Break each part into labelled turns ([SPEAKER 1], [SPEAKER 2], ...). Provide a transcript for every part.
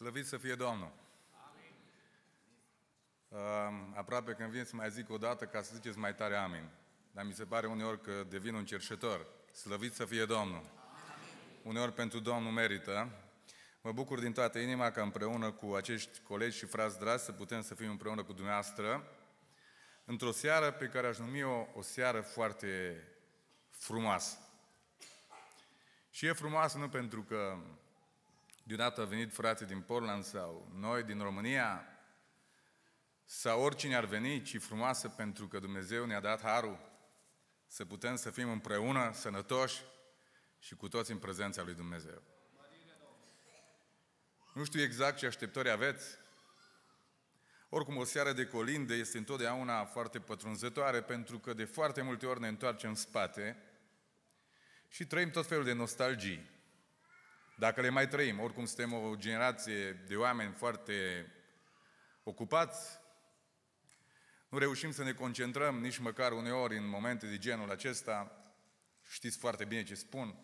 [SPEAKER 1] Slăvit să fie Domnul! Amin. Uh, aproape când vin să mai zic o dată ca să ziceți mai tare amin. Dar mi se pare uneori că devin un cerșetor. Slăvit să fie Domnul! Amin. Uneori pentru Domnul merită. Mă bucur din toată inima că împreună cu acești colegi și frați dragi să putem să fim împreună cu dumneavoastră într-o seară pe care aș numi-o o seară foarte frumoasă. Și e frumoasă nu pentru că deodată a venit frații din Portland sau noi din România sau oricine ar veni, ci frumoasă pentru că Dumnezeu ne-a dat harul să putem să fim împreună, sănătoși și cu toți în prezența lui Dumnezeu. Nu știu exact ce așteptări aveți. Oricum, o seară de colinde este întotdeauna foarte pătrunzătoare pentru că de foarte multe ori ne întoarcem în spate și trăim tot felul de nostalgii. Dacă le mai trăim, oricum suntem o generație de oameni foarte ocupați, nu reușim să ne concentrăm nici măcar uneori în momente de genul acesta. Știți foarte bine ce spun.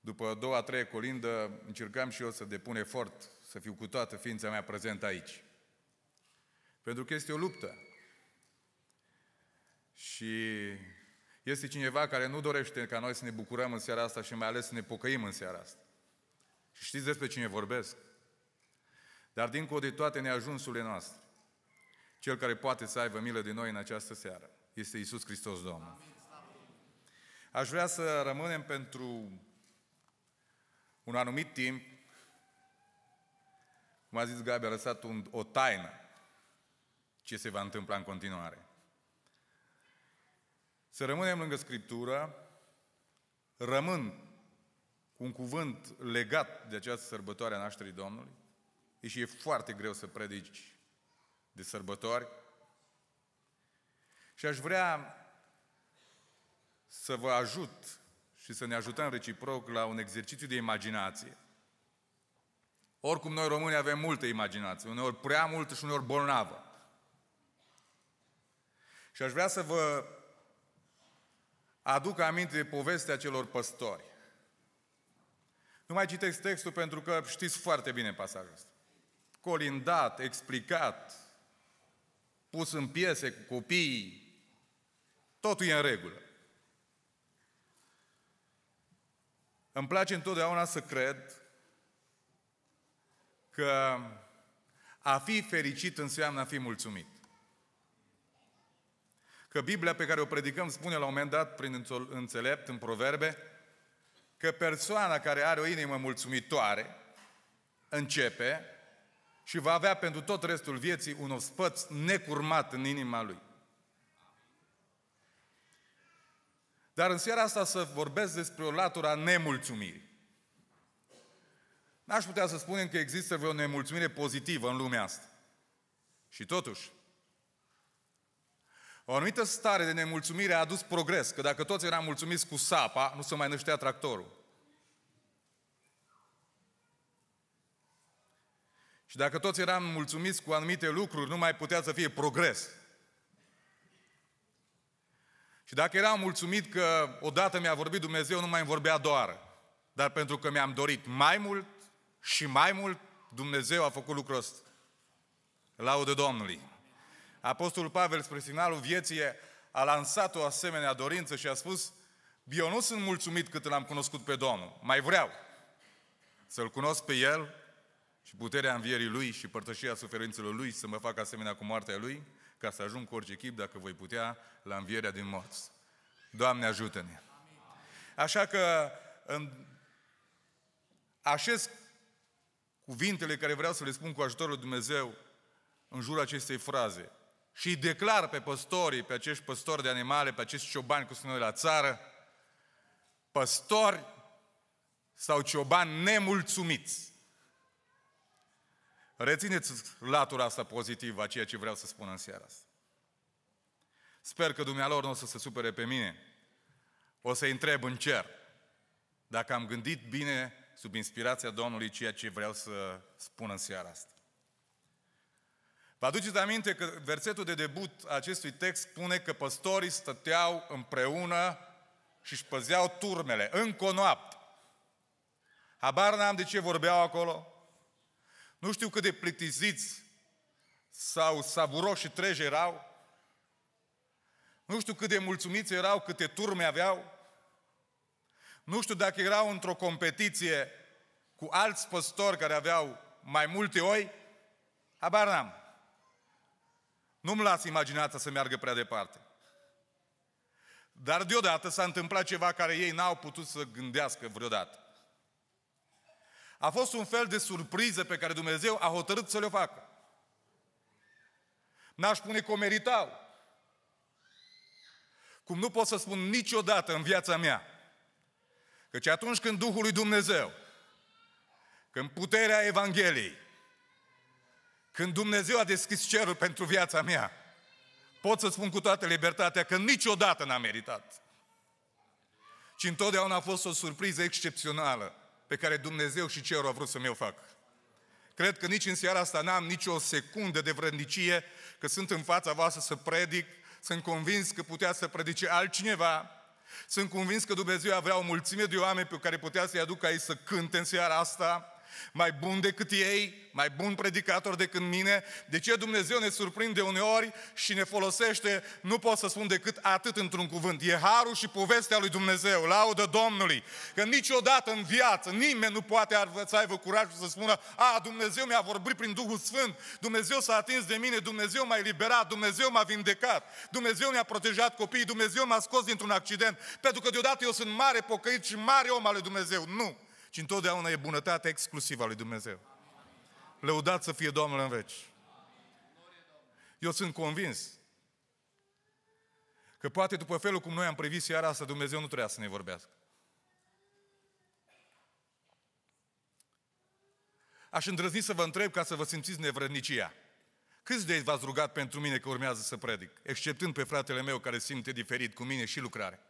[SPEAKER 1] După a doua, a treia colindă, încercam și eu să depun efort, să fiu cu toată ființa mea prezent aici. Pentru că este o luptă. Și este cineva care nu dorește ca noi să ne bucurăm în seara asta și mai ales să ne pocăim în seara asta. Și știți despre cine vorbesc. Dar dincolo de toate neajunsurile noastre, cel care poate să aibă milă de noi în această seară este Isus Hristos Domnul. Aș vrea să rămânem pentru un anumit timp, cum a zis Gabi, a lăsat un, o taină ce se va întâmpla în continuare. Să rămânem lângă Scriptură, rămân cu un cuvânt legat de această sărbătoare a nașterii Domnului, deși e foarte greu să predici de sărbători. Și aș vrea să vă ajut și să ne ajutăm reciproc la un exercițiu de imaginație. Oricum, noi români avem multă imaginație, uneori prea multă și uneori bolnavă. Și aș vrea să vă aduc aminte de povestea celor păstori. Nu mai citesc textul pentru că știți foarte bine pasajul ăsta. Colindat, explicat, pus în piese cu copiii, totul e în regulă. Îmi place întotdeauna să cred că a fi fericit înseamnă a fi mulțumit că Biblia pe care o predicăm spune la un moment dat, prin înțelept, în proverbe, că persoana care are o inimă mulțumitoare începe și va avea pentru tot restul vieții un ospăț necurmat în inima lui. Dar în seara asta să vorbesc despre o latura nemulțumirii. N-aș putea să spunem că există vreo nemulțumire pozitivă în lumea asta. Și totuși, o anumită stare de nemulțumire a adus progres, că dacă toți eram mulțumiți cu sapa, nu se mai năștea tractorul. Și dacă toți eram mulțumiți cu anumite lucruri, nu mai putea să fie progres. Și dacă eram mulțumit că odată mi-a vorbit Dumnezeu, nu mai îmi vorbea doar. Dar pentru că mi-am dorit mai mult și mai mult, Dumnezeu a făcut lucrul ăsta. Laudă Domnului! Apostolul Pavel, spre finalul vieții, a lansat o asemenea dorință și a spus, eu nu sunt mulțumit cât l-am cunoscut pe Domnul, mai vreau să-L cunosc pe El și puterea învierii Lui și părtășia suferințelor Lui să mă fac asemenea cu moartea Lui, ca să ajung cu orice echip, dacă voi putea, la învierea din morți. Doamne, ajută-ne! Așa că în... așez cuvintele care vreau să le spun cu ajutorul Dumnezeu în jurul acestei fraze și îi declar pe păstorii, pe acești păstori de animale, pe acești ciobani cu noi la țară, păstori sau ciobani nemulțumiți. Rețineți latura asta pozitivă a ceea ce vreau să spun în seara asta. Sper că dumnealor nu o să se supere pe mine. O să-i întreb în cer dacă am gândit bine sub inspirația Domnului ceea ce vreau să spun în seara asta. Vă aduceți aminte că versetul de debut acestui text spune că păstorii stăteau împreună și își păzeau turmele, încă o noapte. Habar n-am de ce vorbeau acolo. Nu știu cât de plictiziți sau savuroși și treji erau. Nu știu cât de mulțumiți erau, câte turme aveau. Nu știu dacă erau într-o competiție cu alți păstori care aveau mai multe oi. Habar n-am. Nu-mi las imaginația să meargă prea departe. Dar deodată s-a întâmplat ceva care ei n-au putut să gândească vreodată. A fost un fel de surpriză pe care Dumnezeu a hotărât să le-o facă. N-aș spune că o meritau. Cum nu pot să spun niciodată în viața mea. Căci atunci când Duhul lui Dumnezeu, când puterea Evangheliei, când Dumnezeu a deschis cerul pentru viața mea, pot să spun cu toată libertatea că niciodată n-am meritat. Ci întotdeauna a fost o surpriză excepțională pe care Dumnezeu și cerul a vrut să mi-o fac. Cred că nici în seara asta n-am nicio secundă de vrednicie că sunt în fața voastră să predic, sunt convins că putea să predice altcineva, sunt convins că Dumnezeu avea o mulțime de oameni pe care putea să-i aducă aici să cânte în seara asta, mai bun decât ei, mai bun predicator decât mine. De ce Dumnezeu ne surprinde uneori și ne folosește, nu pot să spun decât atât într-un cuvânt. E harul și povestea lui Dumnezeu, laudă Domnului. Că niciodată în viață nimeni nu poate să aibă curajul să spună a, Dumnezeu mi-a vorbit prin Duhul Sfânt, Dumnezeu s-a atins de mine, Dumnezeu m-a eliberat, Dumnezeu m-a vindecat, Dumnezeu mi-a protejat copiii, Dumnezeu m-a scos dintr-un accident, pentru că deodată eu sunt mare pocăit și mare om al lui Dumnezeu. Nu! ci întotdeauna e bunătatea exclusivă a lui Dumnezeu. Lăudat să fie Domnul în veci. Eu sunt convins că poate după felul cum noi am privit seara asta, Dumnezeu nu trebuia să ne vorbească. Aș îndrăzni să vă întreb ca să vă simțiți nevrednicia. Câți de ei v-ați rugat pentru mine că urmează să predic, exceptând pe fratele meu care simte diferit cu mine și lucrare?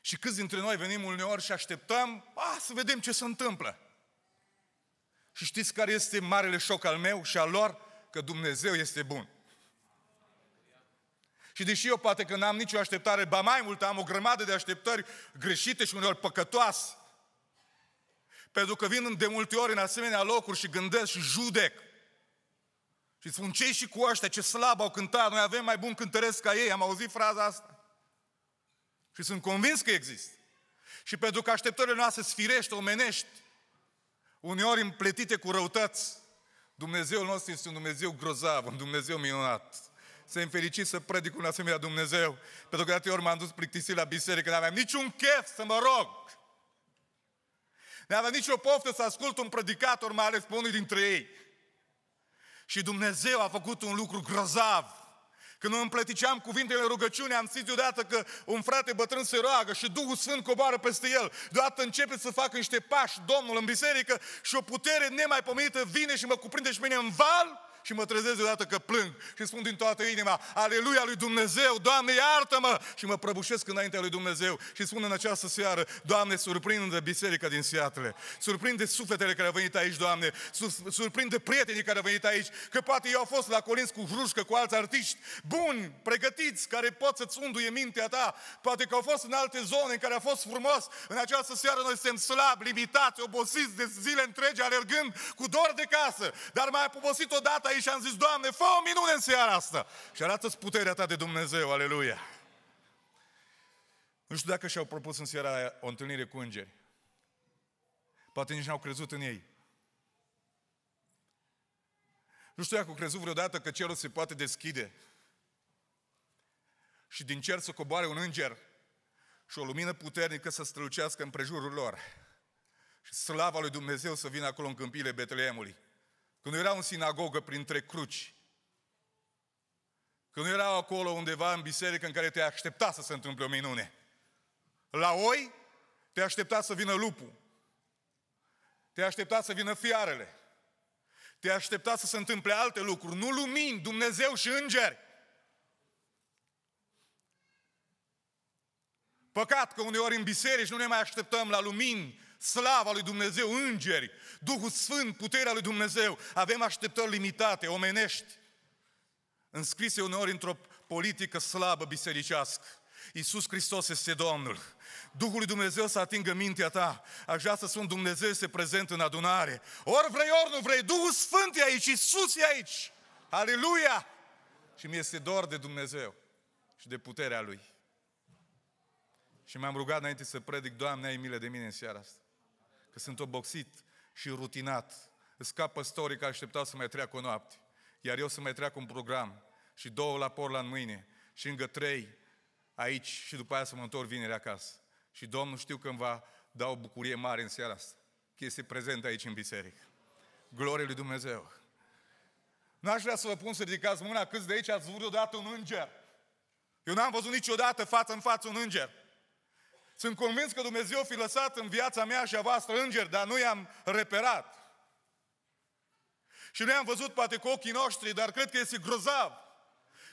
[SPEAKER 1] Și câți dintre noi venim uneori și așteptăm, a, să vedem ce se întâmplă. Și știți care este marele șoc al meu și al lor? Că Dumnezeu este bun. Și deși eu poate că n-am nicio așteptare, ba mai mult, am o grămadă de așteptări greșite și uneori păcătoase. Pentru că vin de multe ori în asemenea locuri și gândesc și judec. Și spun, ce și cu ăștia, ce slab au cântat, noi avem mai bun cântăresc ca ei, am auzit fraza asta. Și sunt convins că există. Și pentru că așteptările noastre sfirești, omenești, uneori împletite cu răutăți, Dumnezeul nostru este un Dumnezeu grozav, un Dumnezeu minunat. să i fericit să predic un asemenea Dumnezeu, pentru că de ori m-am dus plictisit la biserică, n-aveam niciun chef să mă rog. N-aveam nicio poftă să ascult un predicator, mai ales pe unul dintre ei. Și Dumnezeu a făcut un lucru grozav. Când îmi împleticeam cuvintele rugăciune, am zis deodată că un frate bătrân se roagă și Duhul Sfânt coboară peste el. Deodată începe să facă niște pași Domnul în biserică și o putere nemaipomenită vine și mă cuprinde și mine în val și mă trezesc deodată că plâng și spun din toată inima, Aleluia lui Dumnezeu, Doamne iartă-mă! Și mă prăbușesc înaintea lui Dumnezeu și spun în această seară, Doamne surprinde biserica din Seattle, surprinde sufletele care au venit aici, Doamne, surprinde prietenii care au venit aici, că poate eu au fost la Corinți cu Hrușcă, cu alți artiști buni, pregătiți, care pot să-ți unduie mintea ta, poate că au fost în alte zone în care a fost frumos, în această seară noi suntem slabi, limitați, obosiți de zile întregi, alergând cu dor de casă, dar mai a obosit odată aici ei și am zis, Doamne, fă o minune în seara asta. Și arată-ți puterea ta de Dumnezeu, aleluia. Nu știu dacă și-au propus în seara aia o întâlnire cu îngeri. Poate nici n-au crezut în ei. Nu știu dacă au crezut vreodată că cerul se poate deschide și din cer să coboare un înger și o lumină puternică să strălucească în prejurul lor și slava lui Dumnezeu să vină acolo în câmpiile Betleemului. Când era în sinagogă printre cruci, când era acolo undeva în biserică în care te aștepta să se întâmple o minune. La oi te aștepta să vină lupul. Te aștepta să vină fiarele. Te aștepta să se întâmple alte lucruri, nu lumini, Dumnezeu și îngeri. Păcat că uneori în biserici nu ne mai așteptăm la lumini, slava lui Dumnezeu, îngeri, Duhul Sfânt, puterea lui Dumnezeu. Avem așteptări limitate, omenești, înscrise uneori într-o politică slabă bisericească. Iisus Hristos este Domnul. Duhul lui Dumnezeu să atingă mintea ta. Aș vrea să spun, Dumnezeu se prezent în adunare. Ori vrei, ori nu vrei, Duhul Sfânt e aici, Iisus e aici. Aleluia! Și mi este dor de Dumnezeu și de puterea Lui. Și m-am rugat înainte să predic, Doamne, ai milă de mine în seara asta că sunt obosit și rutinat. Îți scap păstorii care așteptau să mai treacă o noapte, iar eu să mai treacă un program și două la por la mâine și încă trei aici și după aia să mă întorc vineri acasă. Și Domnul știu că îmi va da o bucurie mare în seara asta, că este prezent aici în biserică. Glorie lui Dumnezeu! Nu aș vrea să vă pun să ridicați mâna câți de aici ați văzut odată un înger. Eu n-am văzut niciodată față în față un înger. Sunt convins că Dumnezeu fi lăsat în viața mea și a voastră îngeri, dar nu i-am reperat. Și i am văzut poate cu ochii noștri, dar cred că este grozav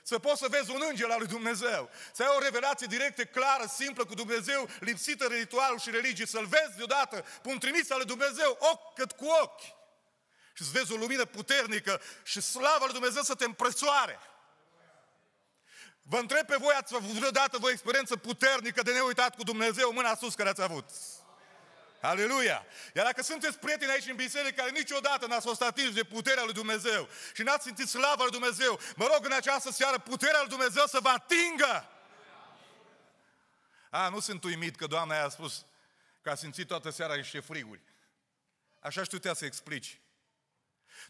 [SPEAKER 1] să poți să vezi un înger al lui Dumnezeu, să ai o revelație directă, clară, simplă cu Dumnezeu, lipsită de ritualul și religii, să-L vezi deodată, pun trimis al lui Dumnezeu, ochi cât cu ochi. Și să vezi o lumină puternică și slava lui Dumnezeu să te împrățoare. Vă întreb pe voi, ați avut vreodată o experiență puternică de neuitat cu Dumnezeu, mâna sus care ați avut? Aleluia! Iar dacă sunteți prieteni aici în biserică care niciodată n-ați fost atinși de puterea lui Dumnezeu și n-ați simțit slava lui Dumnezeu, mă rog în această seară puterea lui Dumnezeu să vă atingă! A, nu sunt uimit că Doamna i-a spus că a simțit toată seara niște friguri. Așa știu te să explici.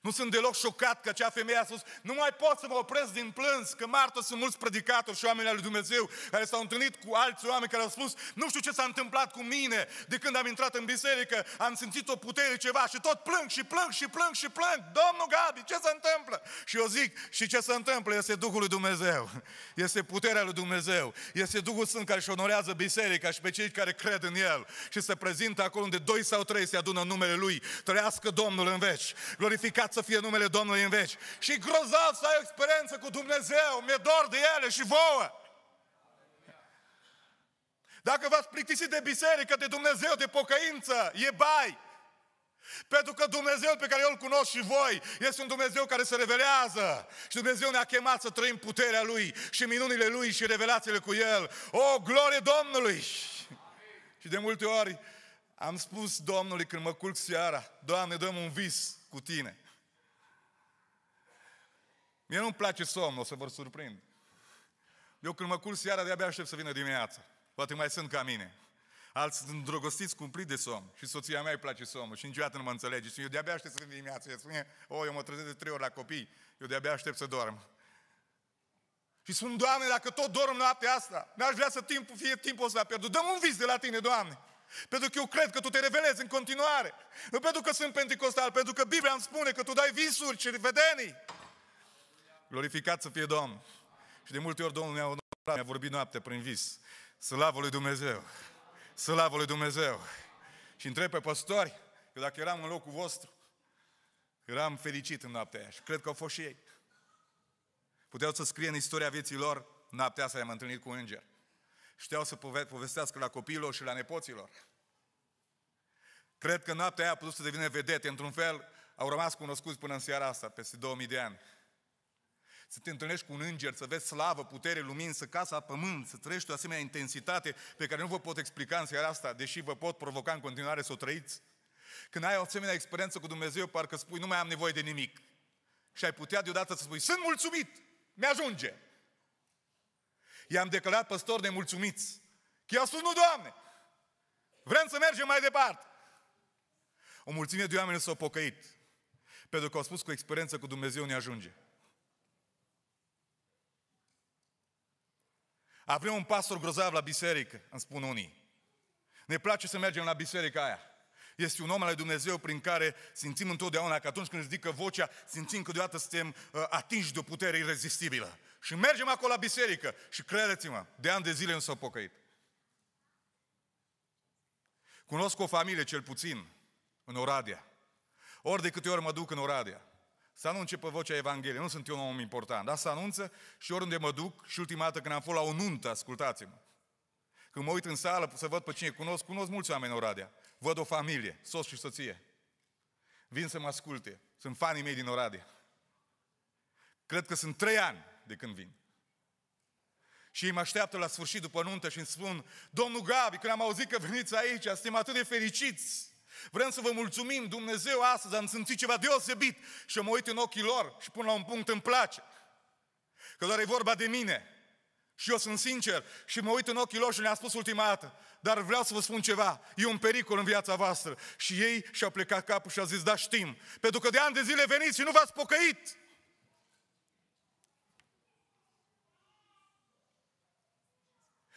[SPEAKER 1] Nu sunt deloc șocat că acea femeie a spus, nu mai pot să mă opresc din plâns, că martă sunt mulți predicatori și oameni al lui Dumnezeu care s-au întâlnit cu alți oameni care au spus, nu știu ce s-a întâmplat cu mine de când am intrat în biserică, am simțit o putere ceva și tot plâng și plâng și plâng și plâng. Domnul Gabi, ce se întâmplă? Și eu zic, și ce se întâmplă? Este Duhul lui Dumnezeu, este puterea lui Dumnezeu, este Duhul Sfânt care își onorează biserica și pe cei care cred în El și se prezintă acolo unde doi sau trei se adună în numele Lui. Trăiască Domnul în veci, glorificați să fie numele Domnului în veci. Și grozav să ai o experiență cu Dumnezeu, mi-e dor de ele și vouă. Dacă v-ați plictisit de biserică, de Dumnezeu, de pocăință, e bai. Pentru că Dumnezeu pe care eu îl cunosc și voi este un Dumnezeu care se revelează. Și Dumnezeu ne-a chemat să trăim puterea Lui și minunile Lui și revelațiile cu El. O, glorie Domnului! Amin. Și de multe ori am spus Domnului când mă culc seara, Doamne, dăm un vis cu Tine. Mie nu-mi place somnul, o să vă surprind. Eu când mă culc seara, de-abia aștept să vină dimineața. Poate mai sunt ca mine. Alți sunt drogostiți cumplit de somn. Și soția mea îi place somnul și niciodată nu mă înțelege. Și eu de-abia aștept să vin dimineața. Ea spune, o, oh, eu mă trezesc de trei ori la copii. Eu de-abia aștept să dorm. Și spun, Doamne, dacă tot dorm noaptea asta, n-aș vrea să timp, fie timpul ăsta pierdut. Dăm un vis de la Tine, Doamne. Pentru că eu cred că Tu te revelezi în continuare. Nu pentru că sunt pentecostal, pentru că Biblia îmi spune că Tu dai visuri și vedenii glorificat să fie Domn. Și de multe ori Domnul mi-a onorat, mi-a vorbit noapte prin vis. Slavă lui Dumnezeu! Slavă lui Dumnezeu! Și întreb pe păstori, că dacă eram în locul vostru, eram fericit în noaptea aia și cred că au fost și ei. Puteau să scrie în istoria vieții lor, noaptea asta i-am întâlnit cu înger. Știau să povestească la copiilor și la nepoților. Cred că noaptea aia a putut să devină vedete, într-un fel au rămas cunoscuți până în seara asta, peste 2000 de ani. Să te întâlnești cu un înger, să vezi slavă, putere, lumină, să casa, pământ, să trăiești o asemenea intensitate pe care nu vă pot explica în seara asta, deși vă pot provoca în continuare să o trăiți. Când ai o asemenea experiență cu Dumnezeu, parcă spui, nu mai am nevoie de nimic. Și ai putea deodată să spui, sunt mulțumit, mi-ajunge. I-am declarat păstori nemulțumiți. Că i spus, nu, Doamne, vrem să mergem mai departe. O mulțime de oameni s-au pocăit, pentru că au spus că o experiență cu Dumnezeu ne ajunge. Avem un pastor grozav la biserică, îmi spun unii. Ne place să mergem la biserica aia. Este un om al lui Dumnezeu prin care simțim întotdeauna că atunci când își ridică vocea, simțim că deodată suntem uh, atinși de o putere irezistibilă. Și mergem acolo la biserică și credeți-mă, de ani de zile nu s-au pocăit. Cunosc o familie, cel puțin, în Oradea. Ori de câte ori mă duc în Oradea, să anunce pe vocea Evangheliei. Nu sunt eu un om important, dar să anunță și oriunde mă duc și ultima dată când am fost la o nuntă, ascultați-mă. Când mă uit în sală să văd pe cine cunosc, cunosc mulți oameni în Oradea. Văd o familie, soț și soție. Vin să mă asculte. Sunt fanii mei din Oradea. Cred că sunt trei ani de când vin. Și ei mă așteaptă la sfârșit după nuntă și îmi spun, Domnul Gabi, când am auzit că veniți aici, suntem atât de fericiți. Vrem să vă mulțumim, Dumnezeu astăzi am simțit ceva deosebit și mă uit în ochii lor și până la un punct îmi place. Că doar e vorba de mine. Și eu sunt sincer și mă uit în ochii lor și le-am spus ultima dată. Dar vreau să vă spun ceva, e un pericol în viața voastră. Și ei și-au plecat capul și au zis, da știm, pentru că de ani de zile veniți și nu v-ați pocăit.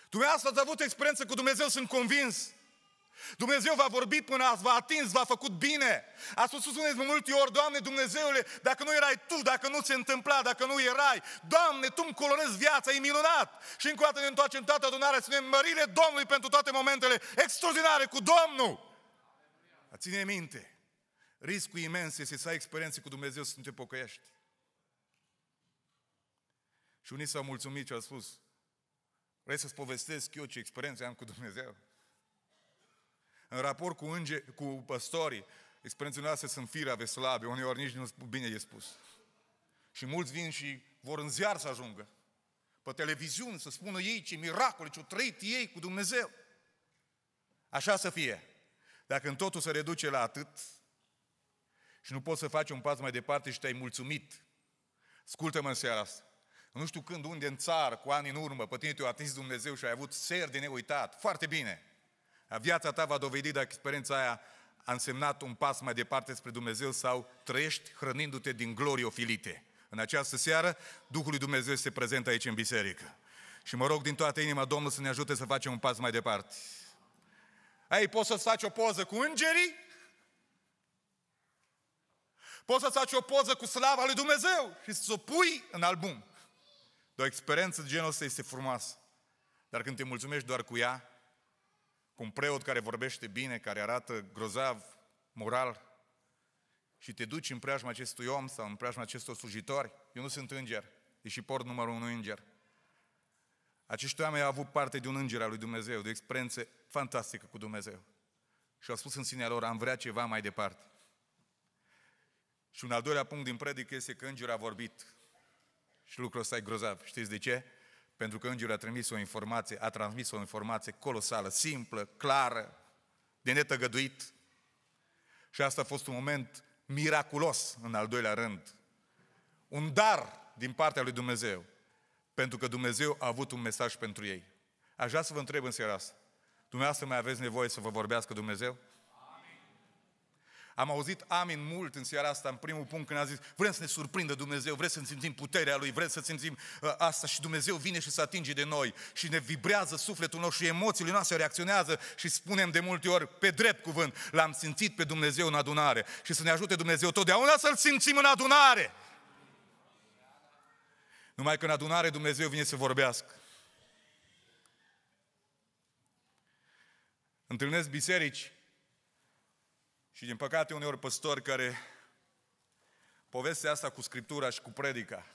[SPEAKER 1] Dumneavoastră ați avut experiență cu Dumnezeu, sunt convins. Dumnezeu v-a vorbit până azi, v-a atins, v-a făcut bine. A spus, spuneți de multe ori, Doamne Dumnezeule, dacă nu erai Tu, dacă nu se întâmpla, dacă nu erai, Doamne, Tu îmi colonezi viața, e minunat. Și încă o dată ne întoarcem toată adunarea, ținem mărire Domnului pentru toate momentele extraordinare cu Domnul. A ține minte, riscul imens este să ai experiențe cu Dumnezeu să nu te pocăiești. Și unii s-au mulțumit și au spus, vrei să-ți povestesc eu ce experiențe am cu Dumnezeu? În raport cu, înge- cu păstorii, experiențele noastre sunt fire ave slabe, uneori nici nu bine e spus. Și mulți vin și vor în ziar să ajungă. Pe televiziuni să spună ei ce miracole, ce o trăit ei cu Dumnezeu. Așa să fie. Dacă în totul se reduce la atât și nu poți să faci un pas mai departe și te-ai mulțumit, ascultă-mă în seara asta. Nu știu când, unde, în țară, cu ani în urmă, pe tine te-a atins Dumnezeu și ai avut ser de neuitat. Foarte bine. Viața ta va dovedi dacă experiența aia a însemnat un pas mai departe spre Dumnezeu sau trăiești hrănindu-te din gloriofilite. În această seară, Duhul lui Dumnezeu se prezentă aici în biserică. Și mă rog din toată inima, Domnul, să ne ajute să facem un pas mai departe. Ei, poți să-ți faci o poză cu îngerii? Poți să-ți faci o poză cu slava lui Dumnezeu și să o pui în album. De o experiență de genul ăsta este frumoasă. Dar când te mulțumești doar cu ea, cu un preot care vorbește bine, care arată grozav, moral, și te duci în preajma acestui om sau în preajma acestor slujitori, eu nu sunt înger, deși port numărul unui înger. Acești oameni au avut parte de un înger al lui Dumnezeu, de o experiență fantastică cu Dumnezeu. Și au spus în sinea lor, am vrea ceva mai departe. Și un al doilea punct din predică este că îngerul a vorbit. Și lucrul ăsta e grozav. Știți de ce? Pentru că îngerul a trimis o informație, a transmis o informație colosală, simplă, clară, de netăgăduit. Și asta a fost un moment miraculos în al doilea rând. Un dar din partea lui Dumnezeu. Pentru că Dumnezeu a avut un mesaj pentru ei. Aș vrea să vă întreb în seara asta. Dumneavoastră mai aveți nevoie să vă vorbească Dumnezeu? Am auzit amin mult în seara asta, în primul punct, când a zis, vrem să ne surprindă Dumnezeu, vrem să simțim puterea Lui, vrem să simțim uh, asta și Dumnezeu vine și se atinge de noi și ne vibrează sufletul nostru și emoțiile noastre reacționează și spunem de multe ori, pe drept cuvânt, l-am simțit pe Dumnezeu în adunare și să ne ajute Dumnezeu totdeauna să-L simțim în adunare. Numai că în adunare Dumnezeu vine să vorbească. Întâlnesc biserici și din păcate uneori păstori care povestea asta cu Scriptura și cu predica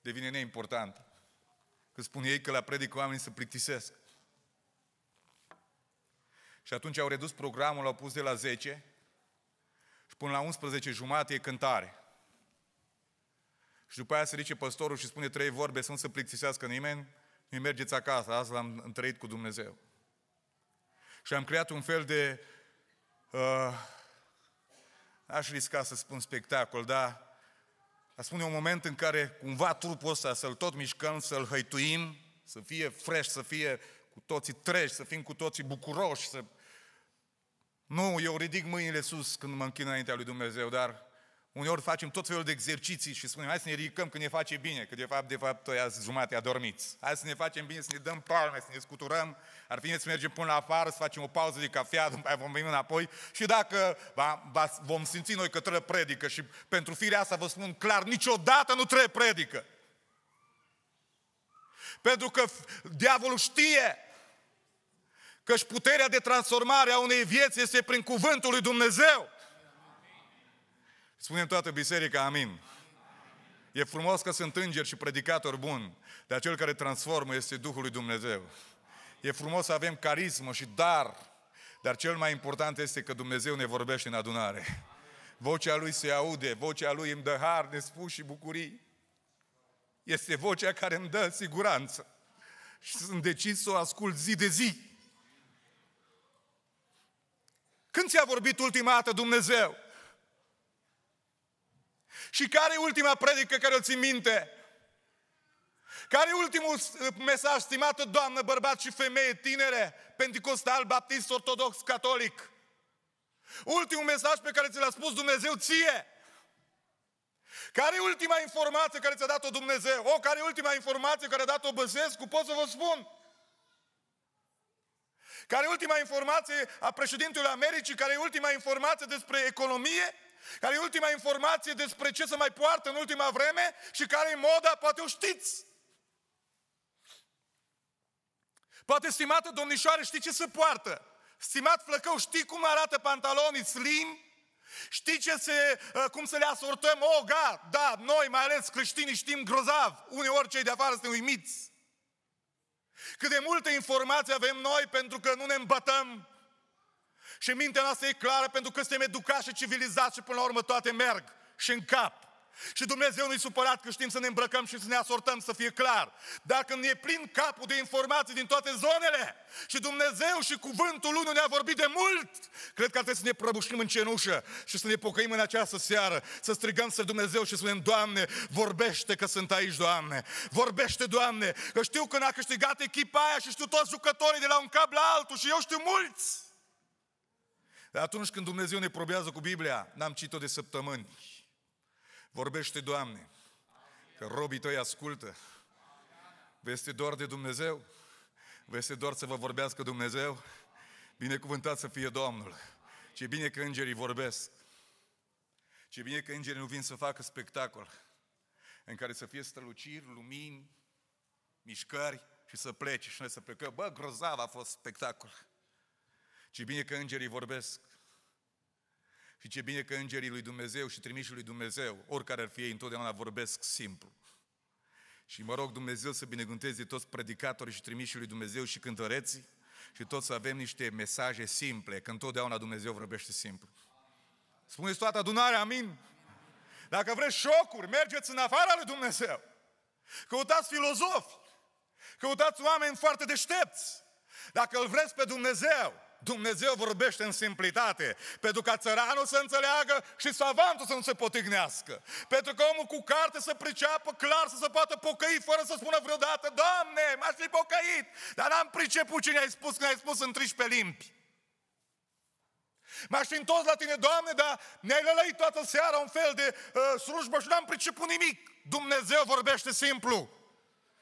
[SPEAKER 1] devine neimportantă. Că spun ei că la predică oamenii se plictisesc. Și atunci au redus programul, l-au pus de la 10 și până la 11 jumate e cântare. Și după aia se zice păstorul și spune trei vorbe să nu se plictisească nimeni, nu mergeți acasă, azi l-am întrăit cu Dumnezeu. Și am creat un fel de uh, aș risca să spun spectacol, dar a spune un moment în care cumva trupul ăsta să-l tot mișcăm, să-l hăituim, să fie fresh, să fie cu toții treci, să fim cu toții bucuroși, să... Nu, eu ridic mâinile sus când mă închin înaintea lui Dumnezeu, dar Uneori facem tot felul de exerciții și spunem, hai să ne ridicăm că ne face bine, că de fapt, de fapt, toia jumate adormiți. Hai să ne facem bine, să ne dăm palme, să ne scuturăm, ar fi să mergem până la afară, să facem o pauză de cafea, după aia vom veni înapoi și dacă va, va, vom simți noi că trebuie predică și pentru firea asta vă spun clar, niciodată nu trebuie predică. Pentru că diavolul știe că și puterea de transformare a unei vieți este prin cuvântul lui Dumnezeu. Spunem toată biserica, amin. E frumos că sunt îngeri și predicatori buni, dar cel care transformă este Duhul lui Dumnezeu. E frumos să avem carismă și dar, dar cel mai important este că Dumnezeu ne vorbește în adunare. Vocea Lui se aude, vocea Lui îmi dă har, spus și bucurii. Este vocea care îmi dă siguranță. Și sunt decis să o ascult zi de zi. Când ți-a vorbit ultima dată Dumnezeu? Și care e ultima predică care o ții minte? Care e ultimul uh, mesaj, stimată doamnă, bărbat și femeie, tinere, pentecostal, baptist, ortodox, catolic? Ultimul mesaj pe care ți l-a spus Dumnezeu ție. Care e ultima informație care ți-a dat-o Dumnezeu? O, care e ultima informație care a dat-o Băsescu? Pot să vă spun. Care e ultima informație a președintelui Americii? Care e ultima informație despre economie? care e ultima informație despre ce se mai poartă în ultima vreme și care e moda, poate o știți. Poate, stimată domnișoare, știi ce se poartă. Stimat flăcău, știi cum arată pantalonii slim? Știi ce se, uh, cum să le asortăm? O, oh, ga, da, noi, mai ales creștinii, știm grozav. Uneori cei de afară sunt uimiți. Cât de multe informații avem noi pentru că nu ne îmbătăm și mintea noastră e clară pentru că suntem educați și civilizați și până la urmă toate merg și în cap. Și Dumnezeu nu-i supărat că știm să ne îmbrăcăm și să ne asortăm, să fie clar. Dar când e plin capul de informații din toate zonele și Dumnezeu și cuvântul lui nu ne-a vorbit de mult, cred că ar trebui să ne prăbușim în cenușă și să ne pocăim în această seară, să strigăm să Dumnezeu și să spunem, Doamne, vorbește că sunt aici, Doamne, vorbește, Doamne, că știu că n-a câștigat echipa aia și știu toți jucătorii de la un cap la altul și eu știu mulți. Dar atunci când Dumnezeu ne probează cu Biblia, n-am citit-o de săptămâni. Vorbește, Doamne, că robii tăi ascultă. Veste doar de Dumnezeu? Veste doar să vă vorbească Dumnezeu? Binecuvântat să fie Domnul. Ce bine că îngerii vorbesc. Ce bine că îngerii nu vin să facă spectacol în care să fie străluciri, lumini, mișcări și să plece și noi să plecăm. Bă, grozav a fost spectacol. Ce bine că îngerii vorbesc. Și ce bine că îngerii lui Dumnezeu și trimișii lui Dumnezeu, oricare ar fi ei, întotdeauna vorbesc simplu. Și mă rog Dumnezeu să binecuvânteze toți predicatorii și trimișii lui Dumnezeu și cântăreții și toți să avem niște mesaje simple, că întotdeauna Dumnezeu vorbește simplu. Spuneți toată adunarea, amin? Dacă vreți șocuri, mergeți în afara lui Dumnezeu. Căutați filozofi, căutați oameni foarte deștepți. Dacă îl vreți pe Dumnezeu, Dumnezeu vorbește în simplitate, pentru ca țăranul să înțeleagă și savantul să nu se potignească. Pentru că omul cu carte să priceapă clar, să se poată pocăi fără să spună vreodată, Doamne, m-aș fi pocăit, dar n-am priceput cine ai spus când ai spus în pe limbi. M-aș fi întors la tine, Doamne, dar ne-ai lălăit toată seara un fel de uh, slujbă și n-am priceput nimic. Dumnezeu vorbește simplu.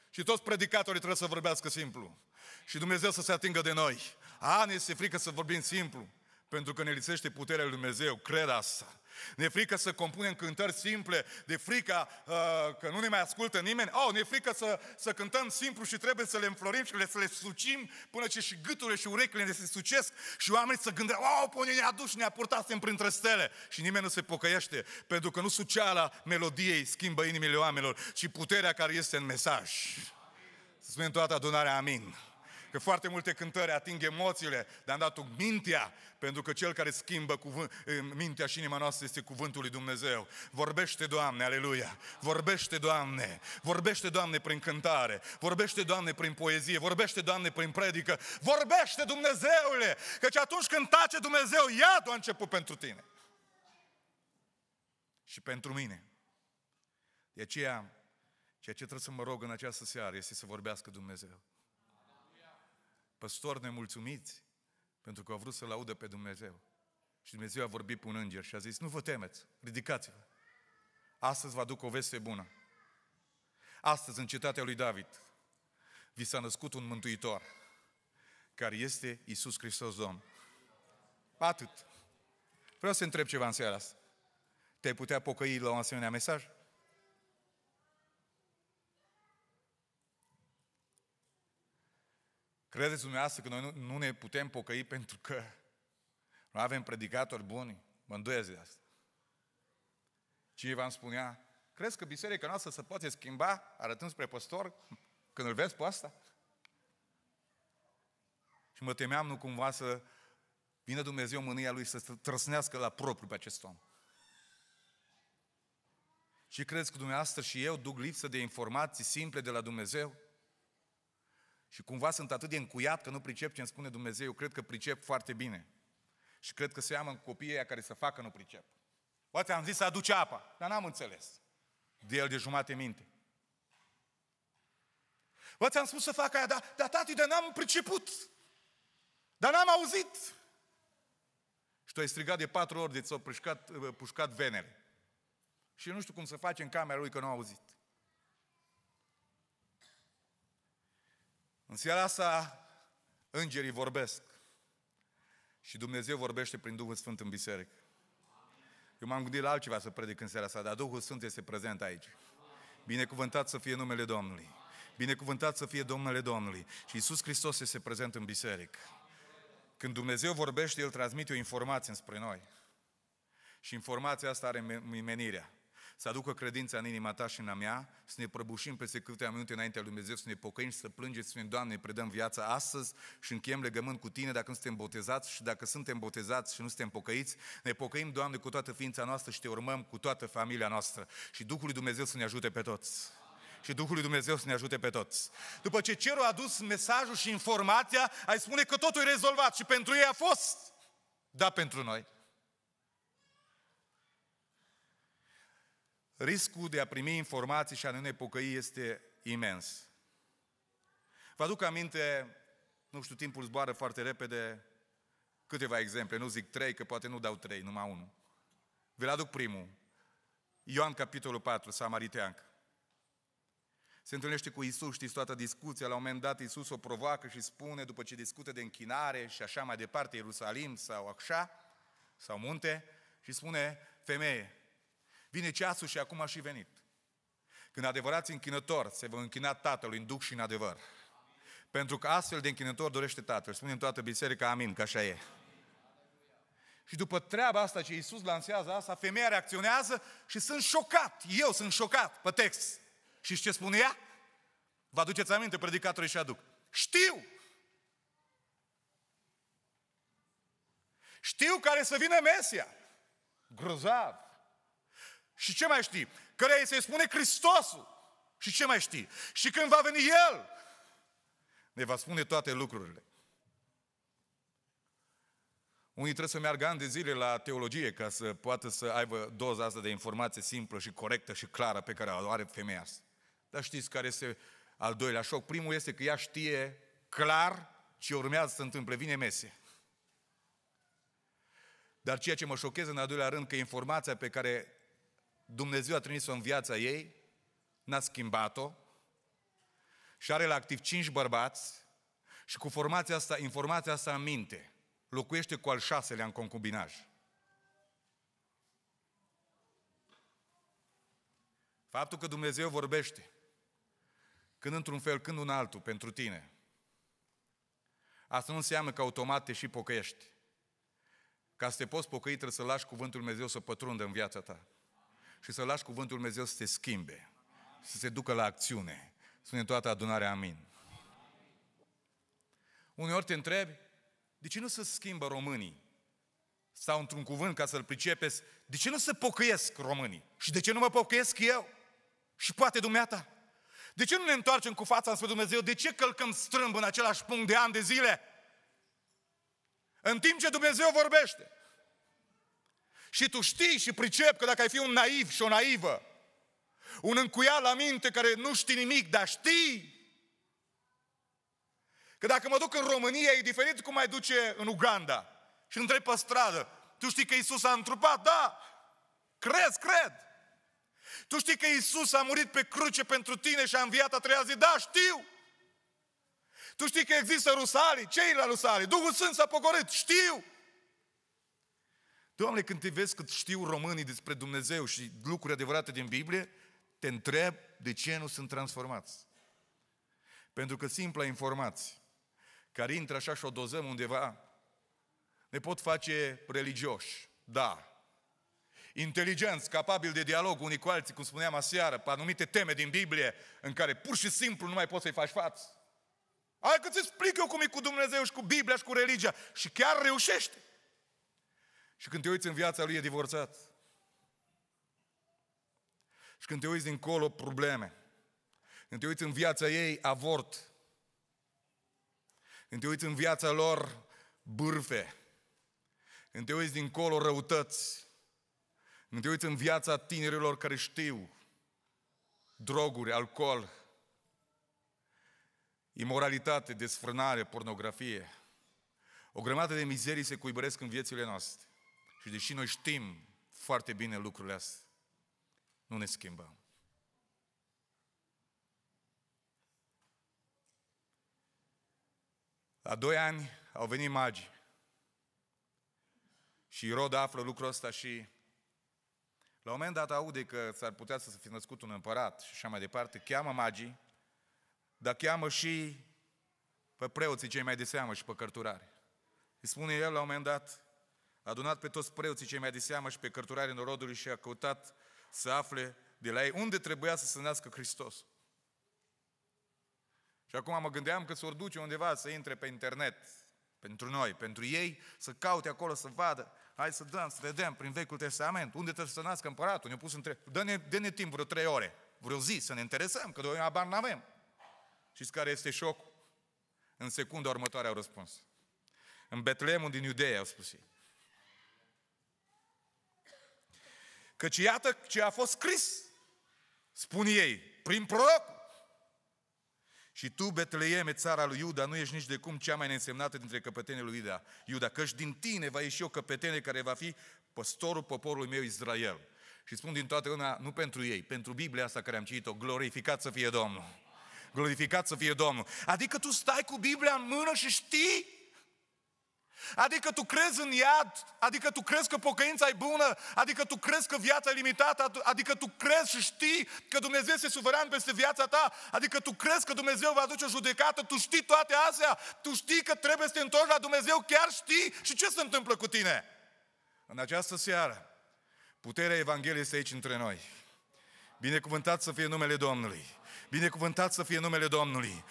[SPEAKER 1] Și toți predicatorii trebuie să vorbească simplu. Și Dumnezeu să se atingă de noi. A, ne este frică să vorbim simplu, pentru că ne lipsește puterea lui Dumnezeu, cred asta. Ne frică să compunem cântări simple, de frica uh, că nu ne mai ascultă nimeni. Oh, ne frică să, să cântăm simplu și trebuie să le înflorim și să le sucim până ce și gâturile și urechile ne se sucesc și oamenii să gândească, oh, pune ne-a dus și ne-a purtat printre stele. Și nimeni nu se pocăiește, pentru că nu suceala melodiei schimbă inimile oamenilor, ci puterea care este în mesaj. Să spunem toată adunarea, amin că foarte multe cântări ating emoțiile, dar am dat mintea, pentru că cel care schimbă cuvânt, mintea și inima noastră este cuvântul lui Dumnezeu. Vorbește, Doamne, aleluia! Vorbește, Doamne! Vorbește, Doamne, prin cântare! Vorbește, Doamne, prin poezie! Vorbește, Doamne, prin predică! Vorbește, Dumnezeule! Căci atunci când tace Dumnezeu, iadul a început pentru tine! Și pentru mine. De aceea, ceea ce trebuie să mă rog în această seară este să vorbească Dumnezeu păstori nemulțumiți, pentru că au vrut să-L audă pe Dumnezeu. Și Dumnezeu a vorbit cu un înger și a zis, nu vă temeți, ridicați-vă. Astăzi vă aduc o veste bună. Astăzi, în cetatea lui David, vi s-a născut un mântuitor, care este Isus Hristos Domn. Atât. Vreau să întreb ceva în seara asta. Te-ai putea pocăi la un asemenea mesaj? Credeți dumneavoastră că noi nu, nu ne putem pocăi pentru că nu avem predicatori buni? Mă îndoiesc de asta. Cineva îmi spunea, crezi că biserica noastră se poate schimba arătând spre păstor când îl vezi pe asta? Și mă temeam nu cumva să vină Dumnezeu mânia lui să trăsnească la propriu pe acest om. Și crezi că dumneavoastră și eu duc lipsă de informații simple de la Dumnezeu? Și cumva sunt atât de încuiat că nu pricep ce îmi spune Dumnezeu. Eu cred că pricep foarte bine. Și cred că se ia în copiii aia care să facă nu pricep. Poate am zis să aduce apa, dar n-am înțeles. De el de jumate minte. Bă, ți-am spus să fac aia, dar, dar tati, dar n-am priceput. Dar n-am auzit. Și tu ai strigat de patru ori de ți-au pușcat, pușcat venele. Și nu știu cum să face în camera lui că nu au auzit. În seara asta, îngerii vorbesc. Și Dumnezeu vorbește prin Duhul Sfânt în biserică. Eu m-am gândit la altceva să predic în seara asta, dar Duhul Sfânt este prezent aici. Binecuvântat să fie numele Domnului. Binecuvântat să fie Domnule Domnului. Și Iisus Hristos este prezent în biserică. Când Dumnezeu vorbește, El transmite o informație înspre noi. Și informația asta are menirea să aducă credința în inima ta și în a mea, să ne prăbușim peste câteva minute înaintea lui Dumnezeu, să ne pocăim și să plângem, să spunem, Doamne, predăm viața astăzi și încheiem legământ cu Tine dacă nu suntem botezați și dacă suntem botezați și nu suntem pocăiți, ne pocăim, Doamne, cu toată ființa noastră și Te urmăm cu toată familia noastră. Și Duhul lui Dumnezeu să ne ajute pe toți și Duhul lui Dumnezeu să ne ajute pe toți. După ce cerul a adus mesajul și informația, ai spune că totul e rezolvat și pentru ei a fost, da pentru noi. riscul de a primi informații și a nu ne pocăi este imens. Vă aduc aminte, nu știu, timpul zboară foarte repede, câteva exemple, nu zic trei, că poate nu dau trei, numai unul. Vi-l aduc primul. Ioan, capitolul 4, Samariteanc. Se întâlnește cu Isus, știți toată discuția, la un moment dat Isus o provoacă și spune, după ce discută de închinare și așa mai departe, Ierusalim sau așa, sau munte, și spune, femeie, Vine ceasul și acum a și venit. Când adevărați închinători se vă închina Tatălui în duc și în adevăr. Pentru că astfel de închinător dorește Tatăl. Spunem toată biserica, amin, că așa e. Și după treaba asta ce Iisus lansează asta, femeia reacționează și sunt șocat. Eu sunt șocat pe text. Și ce spune ea? Vă aduceți aminte, predicatorii și aduc. Știu! Știu care să vină Mesia. Grozav! Și ce mai știi? Căreia îi se spune Hristosul. Și ce mai știi? Și când va veni El, ne va spune toate lucrurile. Unii trebuie să meargă ani de zile la teologie ca să poată să aibă doza asta de informație simplă și corectă și clară pe care o are femeia asta. Dar știți care este al doilea șoc? Primul este că ea știe clar ce urmează să întâmple. Vine mese. Dar ceea ce mă șochează în al doilea rând, că informația pe care Dumnezeu a trimis-o în viața ei, n-a schimbat-o și are la activ cinci bărbați și cu formația asta, informația asta în minte, locuiește cu al șaselea în concubinaj. Faptul că Dumnezeu vorbește, când într-un fel, când un altul, pentru tine, asta nu înseamnă că automat te și pocăiești. Ca să te poți pocăi, trebuie să lași cuvântul Dumnezeu să pătrundă în viața ta și să lași cuvântul Lui Dumnezeu să se schimbe, să se ducă la acțiune. Spune toată adunarea amin. Uneori te întrebi, de ce nu se schimbă românii? Sau într-un cuvânt, ca să-l pricepeți, de ce nu se pocăiesc românii? Și de ce nu mă pocăiesc eu? Și poate dumneata? De ce nu ne întoarcem cu fața spre Dumnezeu? De ce călcăm strâmb în același punct de ani de zile? În timp ce Dumnezeu vorbește, și tu știi și pricep că dacă ai fi un naiv și o naivă, un încuiat la minte care nu știi nimic, dar știi că dacă mă duc în România, e diferit cum mai duce în Uganda și întreb pe stradă, tu știi că Isus a întrupat? Da! Crezi, cred! Tu știi că Isus a murit pe cruce pentru tine și a înviat a treia zi? Da, știu! Tu știi că există rusalii? Cei la rusalii? Duhul Sfânt s-a pogorit? Știu! Doamne, când te vezi cât știu românii despre Dumnezeu și lucruri adevărate din Biblie, te întreb de ce nu sunt transformați. Pentru că simpla informație care intră așa și o dozăm undeva, ne pot face religioși, da. Inteligenți, capabili de dialog unii cu alții, cum spuneam aseară, pe anumite teme din Biblie, în care pur și simplu nu mai poți să-i faci față. Hai că ți explic eu cum e cu Dumnezeu și cu Biblia și cu religia. Și chiar reușește. Și când te uiți în viața lui, e divorțat. Și când te uiți dincolo, probleme. Când te uiți în viața ei, avort. Când te uiți în viața lor, bârfe. Când te uiți dincolo, răutăți. Când te uiți în viața tinerilor care știu droguri, alcool, imoralitate, desfrânare, pornografie. O grămadă de mizerii se cuibăresc în viețile noastre. Și deși noi știm foarte bine lucrurile astea, nu ne schimbăm. La doi ani au venit magii. Și Irod află lucrul ăsta și la un moment dat aude că s-ar putea să se fi născut un împărat și așa mai departe, cheamă magii, dar cheamă și pe preoții cei mai de seamă și pe cărturare. Îi spune el la un moment dat, a adunat pe toți preoții cei mai de seamă și pe cărturarii norodului și a căutat să afle de la ei unde trebuia să se nască Hristos. Și acum mă gândeam că s-or duce undeva să intre pe internet, pentru noi, pentru ei, să caute acolo, să vadă. Hai să dăm, să vedem prin Vechiul Testament, unde trebuie să nască împăratul. Ne-a pus între... Dă-ne, dă-ne timp vreo trei ore, vreo zi, să ne interesăm, că noi abar n-avem. Și care este șocul? În secunda următoare au răspuns. În Betlemul din Iudeea, au spus ei. Căci iată ce a fost scris, spun ei, prin proroc. Și tu, Betleeme, țara lui Iuda, nu ești nici de cum cea mai neînsemnată dintre căpetenii lui Iuda, Iuda, căci din tine va ieși o căpetene care va fi păstorul poporului meu Israel. Și spun din toată lumea, nu pentru ei, pentru Biblia asta care am citit-o, glorificat să fie Domnul. Glorificat să fie Domnul. Adică tu stai cu Biblia în mână și știi Adică tu crezi în iad, adică tu crezi că pocăința e bună, adică tu crezi că viața e limitată, adică tu crezi și știi că Dumnezeu este suveran peste viața ta, adică tu crezi că Dumnezeu va aduce judecată, tu știi toate astea, tu știi că trebuie să te întorci la Dumnezeu, chiar știi și ce se întâmplă cu tine. În această seară, puterea Evangheliei este aici între noi. Binecuvântat să fie numele Domnului. Binecuvântat să fie numele Domnului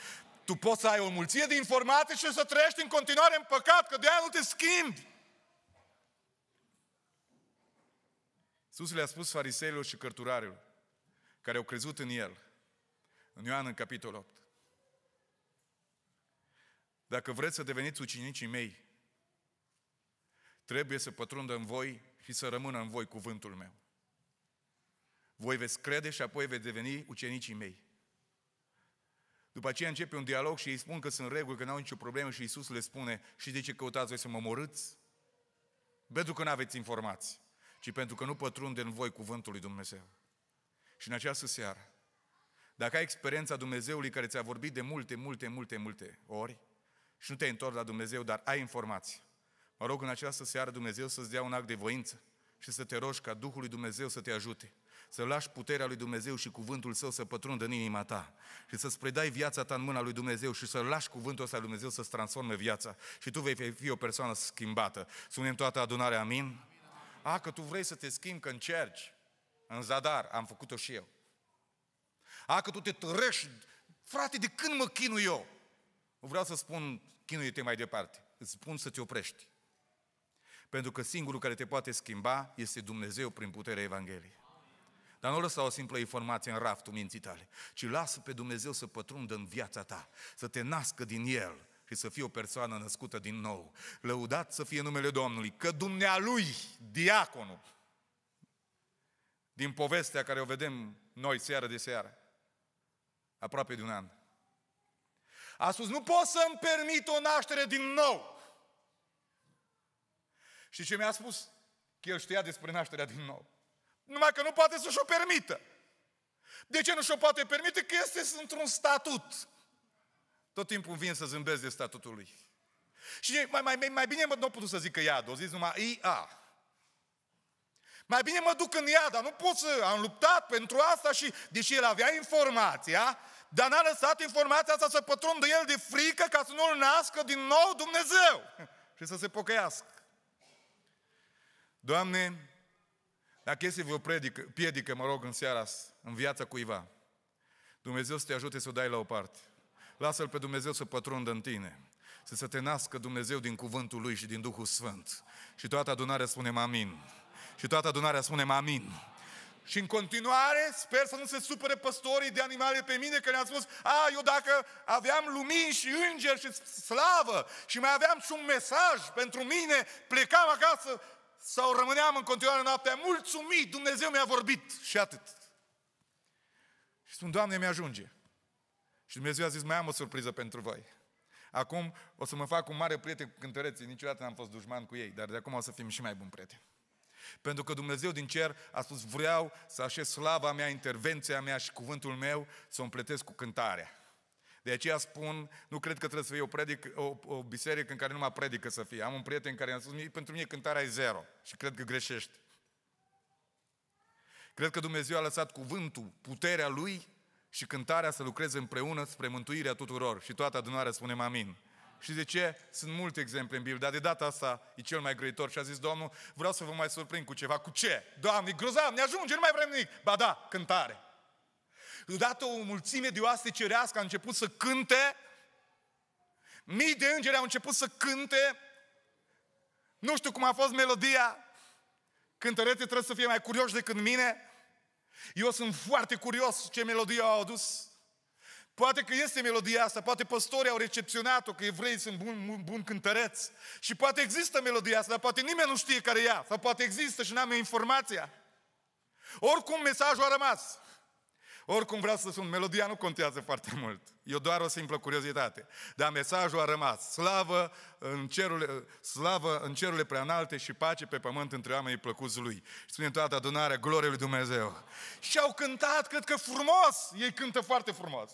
[SPEAKER 1] tu poți să ai o mulțime de informații și să trăiești în continuare în păcat, că de aia nu te schimbi. Iisus le-a spus fariseilor și cărturarilor care au crezut în El, în Ioan în capitolul 8. Dacă vreți să deveniți ucenicii mei, trebuie să pătrundă în voi și să rămână în voi cuvântul meu. Voi veți crede și apoi veți deveni ucenicii mei. După aceea începe un dialog și îi spun că sunt reguli, că n-au nicio problemă și Isus le spune și de ce căutați voi să mă omorâți? Pentru că nu aveți informații, ci pentru că nu pătrunde în voi cuvântul lui Dumnezeu. Și în această seară, dacă ai experiența Dumnezeului care ți-a vorbit de multe, multe, multe, multe ori și nu te-ai întors la Dumnezeu, dar ai informații, mă rog în această seară Dumnezeu să-ți dea un act de voință și să te rogi ca Duhul lui Dumnezeu să te ajute. Să lași puterea lui Dumnezeu și cuvântul său să pătrundă în inima ta. Și să-ți predai viața ta în mâna lui Dumnezeu și să lași cuvântul ăsta lui Dumnezeu să-ți transforme viața. Și tu vei fi o persoană schimbată. Sunem toată adunarea, amin? amin? A, că tu vrei să te schimbi, că încerci. În zadar, am făcut-o și eu. A, că tu te tărești. Frate, de când mă chinu eu? Vreau să spun, chinuie-te mai departe. Îți spun să te oprești. Pentru că singurul care te poate schimba este Dumnezeu prin puterea Evangheliei. Dar nu lăsa o simplă informație în raftul minții tale, ci lasă pe Dumnezeu să pătrundă în viața ta, să te nască din El și să fie o persoană născută din nou. Lăudat să fie numele Domnului, că Dumnealui, diaconul, din povestea care o vedem noi seară de seară, aproape de un an, a spus, nu pot să-mi permit o naștere din nou. Și ce mi-a spus? Că el știa despre nașterea din nou. Numai că nu poate să și-o permită. De ce nu și-o poate permite? Că este într-un statut. Tot timpul vin să zâmbesc de statutul lui. Și mai, mai, mai bine mă, nu pot să zic că iad, o zis numai IA. Mai bine mă duc în iad, dar nu pot să, am luptat pentru asta și, deși el avea informația, dar n-a lăsat informația asta să pătrundă el de frică ca să nu-l nască din nou Dumnezeu și să se pocăiască. Doamne, dacă este vreo predică, piedică, mă rog, în seara în viața cuiva, Dumnezeu să te ajute să o dai la o parte. Lasă-L pe Dumnezeu să pătrundă în tine. Să se te nască Dumnezeu din cuvântul Lui și din Duhul Sfânt. Și toată adunarea spunem amin. Și toată adunarea spunem amin. Și în continuare, sper să nu se supere păstorii de animale pe mine, că le-am spus, a, eu dacă aveam lumini și îngeri și slavă și mai aveam și un mesaj pentru mine, plecam acasă sau rămâneam în continuare noaptea mulțumit, Dumnezeu mi-a vorbit și atât. Și spun, Doamne, mi-ajunge. Și Dumnezeu a zis, mai am o surpriză pentru voi. Acum o să mă fac un mare prieten cu cântăreții, niciodată n-am fost dușman cu ei, dar de acum o să fim și mai buni prieteni. Pentru că Dumnezeu din cer a spus, vreau să așez slava mea, intervenția mea și cuvântul meu, să o împletesc cu cântarea. De aceea spun, nu cred că trebuie să fie o, predic, o, o biserică în care numai predică să fie. Am un prieten care mi-a spus, pentru mine cântarea e zero și cred că greșești. Cred că Dumnezeu a lăsat cuvântul, puterea Lui și cântarea să lucreze împreună spre mântuirea tuturor. Și toată adunarea spunem amin. Și de ce? Sunt multe exemple în Biblie, dar de data asta e cel mai grăitor și a zis Domnul, vreau să vă mai surprind cu ceva. Cu ce? Doamne, grozav, ne ajunge, nu mai vrem nimic. Ba da, cântare. Deodată o mulțime de oaste cerească a început să cânte, mii de îngeri au început să cânte, nu știu cum a fost melodia, cântăreții trebuie să fie mai curioși decât mine, eu sunt foarte curios ce melodie au adus. Poate că este melodia asta, poate păstorii au recepționat-o, că evrei sunt bun, bun cântăreți. Și poate există melodia asta, dar poate nimeni nu știe care e ea. Sau poate există și n-am informația. Oricum, mesajul a rămas. Oricum vreau să sun, melodia nu contează foarte mult. E doar o simplă curiozitate. Dar mesajul a rămas. Slavă în, cerul, slavă în cerurile preanalte și pace pe pământ între oamenii plăcuți lui. Și spune toată adunarea, glorie lui Dumnezeu. Și au cântat, cred că frumos. Ei cântă foarte frumos.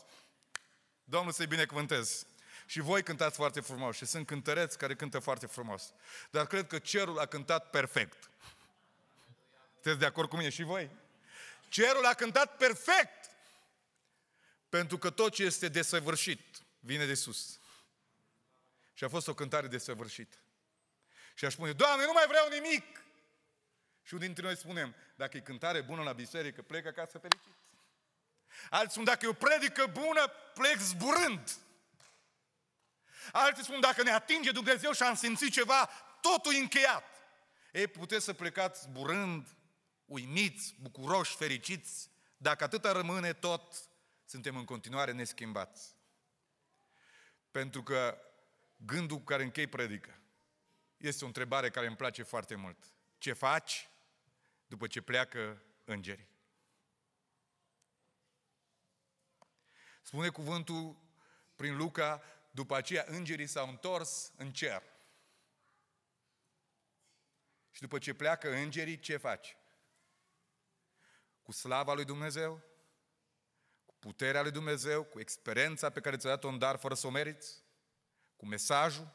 [SPEAKER 1] Domnul să-i binecuvântez. Și voi cântați foarte frumos. Și sunt cântăreți care cântă foarte frumos. Dar cred că cerul a cântat perfect. Sunteți de acord cu mine și voi? Cerul a cântat perfect. Pentru că tot ce este desăvârșit vine de sus. Și a fost o cântare desăvârșită. Și aș spune, Doamne, nu mai vreau nimic! Și unii dintre noi spunem, dacă e cântare bună la biserică, plec acasă fericit. Alții spun, dacă e o predică bună, plec zburând. Alții spun, dacă ne atinge Dumnezeu și am simțit ceva, totul e încheiat. Ei, puteți să plecați zburând, uimiți, bucuroși, fericiți, dacă atâta rămâne tot suntem în continuare neschimbați. Pentru că gândul cu care închei predică este o întrebare care îmi place foarte mult. Ce faci după ce pleacă îngerii? Spune cuvântul prin Luca, după aceea îngerii s-au întors în cer. Și după ce pleacă îngerii, ce faci? Cu slava lui Dumnezeu? puterea lui Dumnezeu, cu experiența pe care ți-a dat-o în dar fără să o meriți, cu mesajul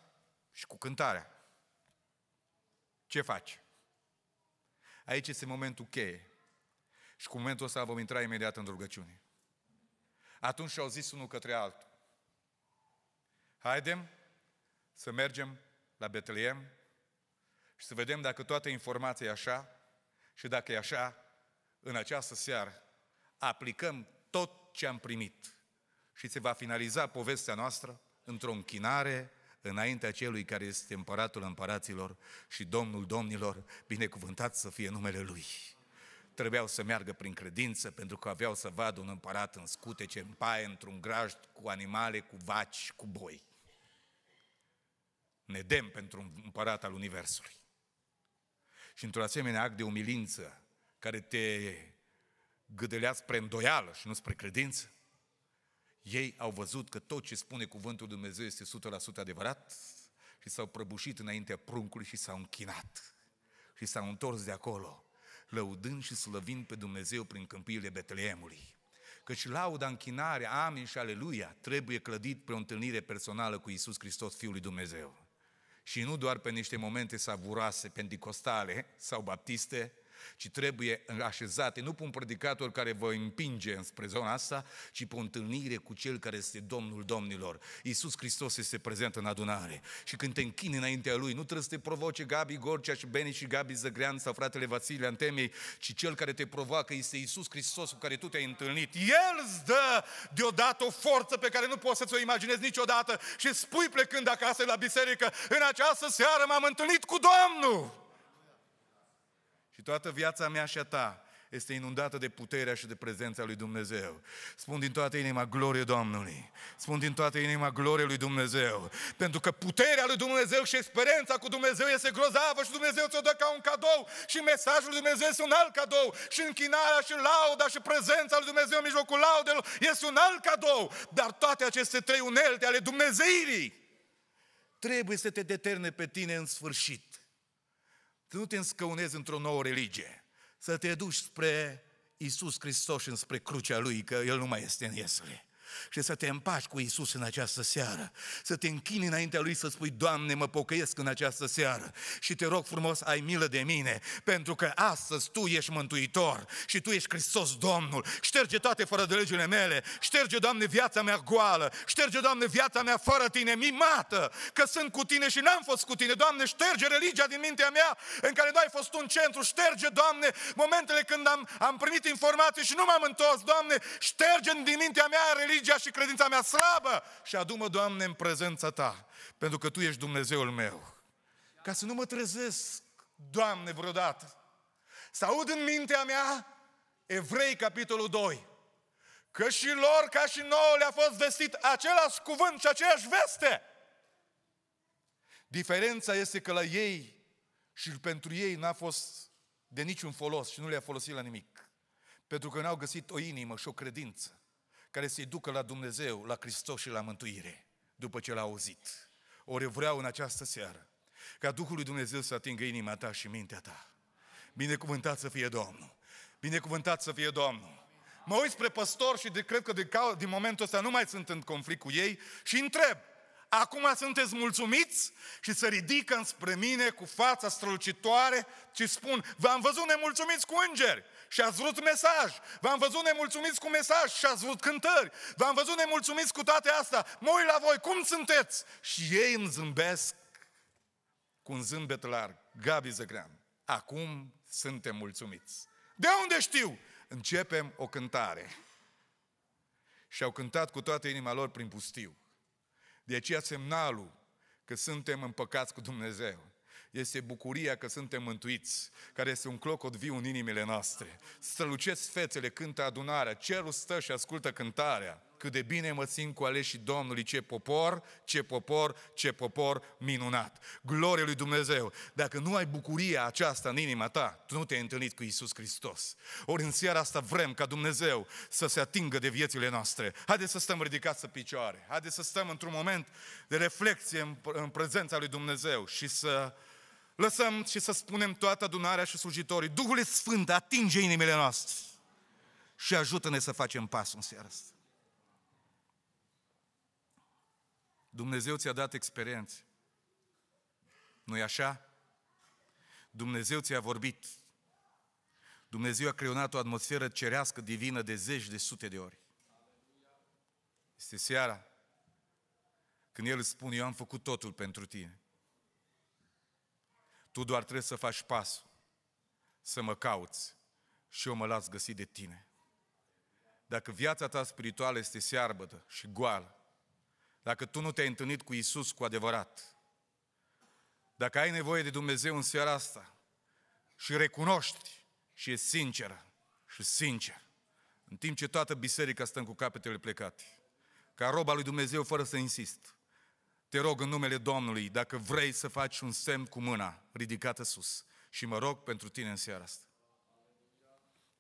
[SPEAKER 1] și cu cântarea. Ce faci? Aici este momentul cheie. Și cu momentul ăsta vom intra imediat în rugăciune. Atunci au zis unul către altul. Haidem să mergem la Betleem și să vedem dacă toată informația e așa și dacă e așa, în această seară aplicăm tot ce am primit. Și se va finaliza povestea noastră într-o închinare înaintea celui care este împăratul împăraților și domnul domnilor, binecuvântat să fie numele lui. Trebuiau să meargă prin credință pentru că aveau să vadă un împărat în scutece, în paie, într-un grajd, cu animale, cu vaci, cu boi. Ne dem pentru un împărat al Universului. Și într-un asemenea act de umilință, care te gâdeleați spre îndoială și nu spre credință. Ei au văzut că tot ce spune cuvântul Dumnezeu este 100% adevărat și s-au prăbușit înaintea pruncului și s-au închinat și s-au întors de acolo, lăudând și slăvind pe Dumnezeu prin câmpiile Betleemului. Căci lauda, închinarea, amin și aleluia trebuie clădit pe o întâlnire personală cu Isus Hristos, Fiul lui Dumnezeu. Și nu doar pe niște momente savuroase, pentecostale sau baptiste, ci trebuie așezate nu pe un predicator care vă împinge înspre zona asta, ci pe o întâlnire cu Cel care este Domnul Domnilor. Iisus Hristos este prezent în adunare și când te închini înaintea Lui, nu trebuie să te provoce Gabi Gorcea și Beni și Gabi Zăgrean sau fratele Vasile Antemei, ci Cel care te provoacă este Iisus Hristos cu care tu te-ai întâlnit. El îți dă deodată o forță pe care nu poți să-ți o imaginezi niciodată și spui plecând acasă la biserică, în această seară m-am întâlnit cu Domnul! Și toată viața mea și a ta este inundată de puterea și de prezența lui Dumnezeu. Spun din toată inima glorie Domnului. Spun din toată inima glorie lui Dumnezeu. Pentru că puterea lui Dumnezeu și experiența cu Dumnezeu este grozavă și Dumnezeu ți-o dă ca un cadou și mesajul lui Dumnezeu este un alt cadou și închinarea și lauda și prezența lui Dumnezeu în mijlocul laudelor este un alt cadou. Dar toate aceste trei unelte ale Dumnezeirii trebuie să te deterne pe tine în sfârșit să nu te înscăunezi într-o nouă religie. Să te duci spre Isus Hristos și spre crucea Lui, că El nu mai este în Iesule și să te împaci cu Isus în această seară, să te închini înaintea Lui să spui, Doamne, mă pocăiesc în această seară și te rog frumos, ai milă de mine, pentru că astăzi Tu ești Mântuitor și Tu ești Hristos Domnul. Șterge toate fără de legile mele, șterge, Doamne, viața mea goală, șterge, Doamne, viața mea fără Tine, mimată, că sunt cu Tine și n-am fost cu Tine. Doamne, șterge religia din mintea mea în care Nu ai fost un centru, șterge, Doamne, momentele când am, am primit informații și nu m-am întors, Doamne, șterge din mintea mea religia chiar și credința mea slabă și adu-mă, Doamne, în prezența Ta, pentru că Tu ești Dumnezeul meu. Ca să nu mă trezesc, Doamne, vreodată. Să aud în mintea mea Evrei, capitolul 2, că și lor, ca și nouă, le-a fost vestit același cuvânt și aceeași veste. Diferența este că la ei și pentru ei n-a fost de niciun folos și nu le-a folosit la nimic. Pentru că n-au găsit o inimă și o credință care să-i ducă la Dumnezeu, la Hristos și la mântuire, după ce l-a auzit. Ori vreau în această seară ca Duhul lui Dumnezeu să atingă inima ta și mintea ta. Binecuvântat să fie Domnul! Binecuvântat să fie Domnul! Mă uit spre păstor și de, cred că de, din momentul ăsta nu mai sunt în conflict cu ei și întreb, acum sunteți mulțumiți? Și să ridică spre mine cu fața strălucitoare și spun, v-am văzut nemulțumiți cu îngeri și ați vrut mesaj. V-am văzut nemulțumiți cu mesaj și ați vrut cântări. V-am văzut nemulțumiți cu toate astea. Mă uit la voi, cum sunteți? Și ei îmi zâmbesc cu un zâmbet larg. Gabi Zăgrean, acum suntem mulțumiți. De unde știu? Începem o cântare. Și au cântat cu toată inima lor prin pustiu. De deci aceea semnalul că suntem împăcați cu Dumnezeu este bucuria că suntem mântuiți, care este un clocot viu în inimile noastre. Străluceți fețele, cântă adunarea, cerul stă și ascultă cântarea. Cât de bine mă țin cu aleșii Domnului, ce popor, ce popor, ce popor minunat. Glorie lui Dumnezeu! Dacă nu ai bucuria aceasta în inima ta, tu nu te-ai întâlnit cu Isus Hristos. Ori în seara asta vrem ca Dumnezeu să se atingă de viețile noastre. Haideți să stăm ridicați să picioare, haideți să stăm într-un moment de reflexie în prezența lui Dumnezeu și să lăsăm și să spunem toată adunarea și slujitorii, Duhul Sfânt atinge inimile noastre și ajută-ne să facem pasul în seara asta. Dumnezeu ți-a dat experiențe. nu e așa? Dumnezeu ți-a vorbit. Dumnezeu a creionat o atmosferă cerească divină de zeci, de sute de ori. Este seara când El îți spune, eu am făcut totul pentru tine. Tu doar trebuie să faci pasul, să mă cauți și eu mă las găsit de tine. Dacă viața ta spirituală este searbădă și goală, dacă tu nu te-ai întâlnit cu Isus cu adevărat, dacă ai nevoie de Dumnezeu în seara asta și recunoști și e sinceră și sincer, în timp ce toată biserica stă cu capetele plecate, ca roba lui Dumnezeu fără să insist, te rog în numele Domnului, dacă vrei să faci un semn cu mâna ridicată sus. Și mă rog pentru tine în seara asta.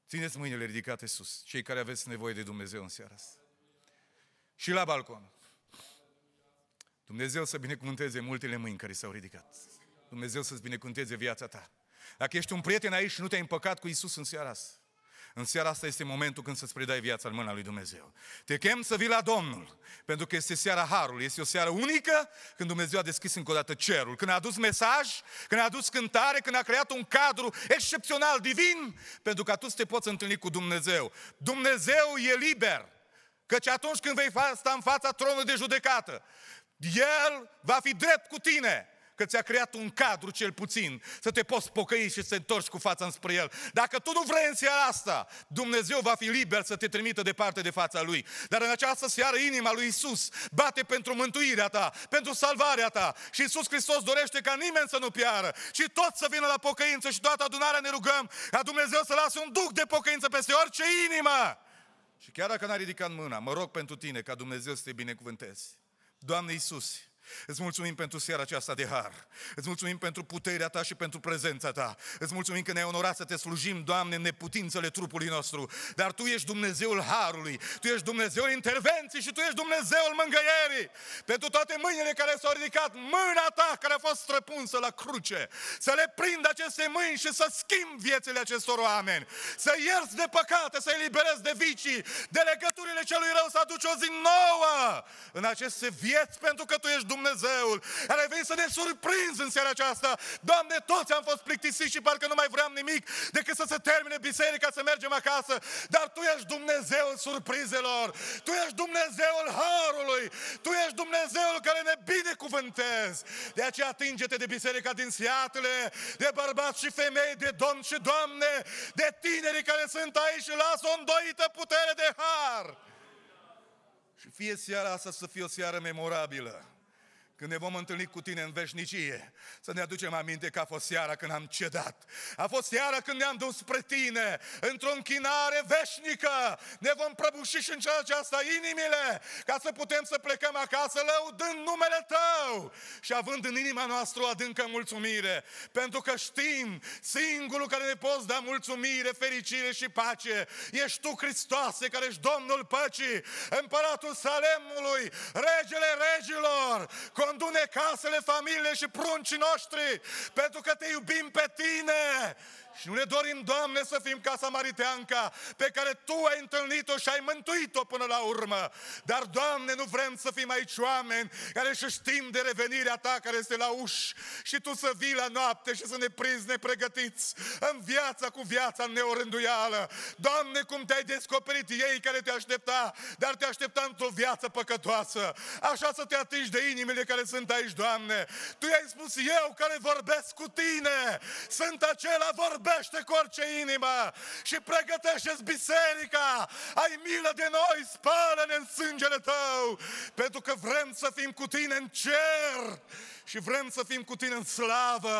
[SPEAKER 1] Țineți mâinile ridicate sus, cei care aveți nevoie de Dumnezeu în seara asta. Și la balcon. Dumnezeu să binecuvânteze multele mâini care s-au ridicat. Dumnezeu să-ți binecuvânteze viața ta. Dacă ești un prieten aici și nu te-ai împăcat cu Isus în seara asta, în seara asta este momentul când să-ți predai viața în mâna lui Dumnezeu. Te chem să vii la Domnul, pentru că este seara Harului, este o seară unică când Dumnezeu a deschis încă o dată cerul, când a adus mesaj, când a adus cântare, când a creat un cadru excepțional, divin, pentru că atunci te poți întâlni cu Dumnezeu. Dumnezeu e liber, căci atunci când vei sta în fața tronului de judecată, El va fi drept cu tine că ți-a creat un cadru cel puțin, să te poți pocăi și să te întorci cu fața înspre El. Dacă tu nu vrei în seara asta, Dumnezeu va fi liber să te trimită departe de fața Lui. Dar în această seară inima lui Isus bate pentru mântuirea ta, pentru salvarea ta. Și Isus Hristos dorește ca nimeni să nu piară, și tot să vină la pocăință și toată adunarea ne rugăm ca Dumnezeu să lase un duc de pocăință peste orice inimă. Și chiar dacă n-a ridicat mâna, mă rog pentru tine ca Dumnezeu să te binecuvântezi. Doamne Iisuse, Îți mulțumim pentru seara aceasta de har. Îți mulțumim pentru puterea ta și pentru prezența ta. Îți mulțumim că ne-ai onorat să te slujim, Doamne, în neputințele trupului nostru. Dar Tu ești Dumnezeul harului, Tu ești Dumnezeul intervenției și Tu ești Dumnezeul mângăierii. Pentru toate mâinile care s-au ridicat, mâna Ta care a fost străpunsă la cruce, să le prind aceste mâini și să schimb viețile acestor oameni, să ierți de păcate, să eliberezi de vicii, de legăturile celui rău, să aduci o zi nouă în aceste vieți, pentru că Tu ești Dumnezeu Dumnezeul. Care vei să ne surprinzi în seara aceasta. Doamne, toți am fost plictisiți și parcă nu mai vreau nimic decât să se termine biserica, să mergem acasă. Dar Tu ești Dumnezeul surprizelor. Tu ești Dumnezeul harului. Tu ești Dumnezeul care ne binecuvântezi. De aceea atinge-te de biserica din Seattle, de bărbați și femei, de domni și doamne, de tinerii care sunt aici și lasă o îndoită putere de har. Și fie seara asta să fie o seară memorabilă când ne vom întâlni cu tine în veșnicie, să ne aducem aminte că a fost seara când am cedat. A fost seara când ne-am dus spre tine, într-o închinare veșnică. Ne vom prăbuși și în cea aceasta inimile, ca să putem să plecăm acasă lăudând numele Tău și având în inima noastră o adâncă mulțumire. Pentru că știm, singurul care ne poți da mulțumire, fericire și pace, ești Tu, Hristoase, care ești Domnul păcii, Împăratul Salemului, Regele regilor, îndune casele, familiile și pruncii noștri, pentru că te iubim pe tine. Și nu ne dorim, Doamne, să fim ca Samariteanca, pe care Tu ai întâlnit-o și ai mântuit-o până la urmă. Dar, Doamne, nu vrem să fim aici oameni care și știm de revenirea Ta care este la uși și Tu să vii la noapte și să ne prinzi nepregătiți în viața cu viața neorânduială. Doamne, cum Te-ai descoperit ei care Te aștepta, dar Te aștepta într-o viață păcătoasă. Așa să Te atingi de inimile care sunt aici, Doamne. Tu i-ai spus, eu care vorbesc cu Tine, sunt acela vorbesc zdrobește cu orice inimă și pregătește biserica. Ai milă de noi, spală-ne în sângele Tău, pentru că vrem să fim cu Tine în cer și vrem să fim cu Tine în slavă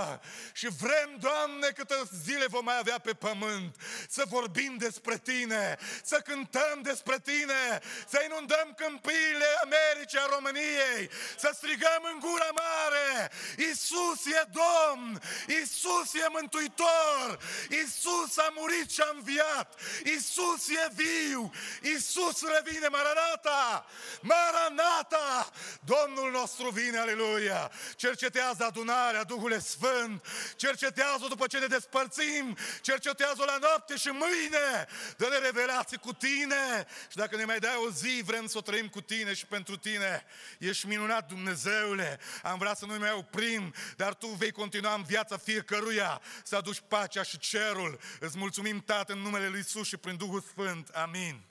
[SPEAKER 1] și vrem, Doamne, câte zile vom mai avea pe pământ, să vorbim despre Tine, să cântăm despre Tine, să inundăm câmpiile Americii, a României, să strigăm în gura mare, Isus e Domn, Isus e Mântuitor, Isus a murit și a înviat, Isus e viu, Isus revine, Maranata, Maranata, Domnul nostru vine, aleluia! cercetează adunarea, Duhule Sfânt, cercetează-o după ce ne despărțim, cercetează-o la noapte și mâine, dă-ne revelații cu Tine și dacă ne mai dai o zi, vrem să o trăim cu Tine și pentru Tine. Ești minunat, Dumnezeule, am vrea să nu mai oprim, dar Tu vei continua în viața fiecăruia să aduci pacea și cerul. Îți mulțumim, Tată, în numele Lui Isus și prin Duhul Sfânt. Amin.